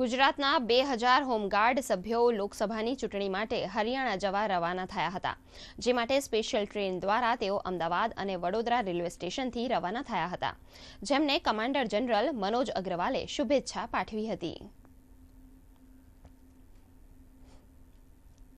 ગુજરાતના બે હજાર હોમગાર્ડ સભ્યો લોકસભાની ચૂંટણી માટે હરિયાણા જવા રવાના થયા હતા જે માટે સ્પેશિયલ ટ્રેન દ્વારા તેઓ અમદાવાદ અને વડોદરા રેલવે સ્ટેશનથી રવાના થયા હતા જેમને કમાન્ડર જનરલ મનોજ અગ્રવાલે શુભેચ્છા પાઠવી હતી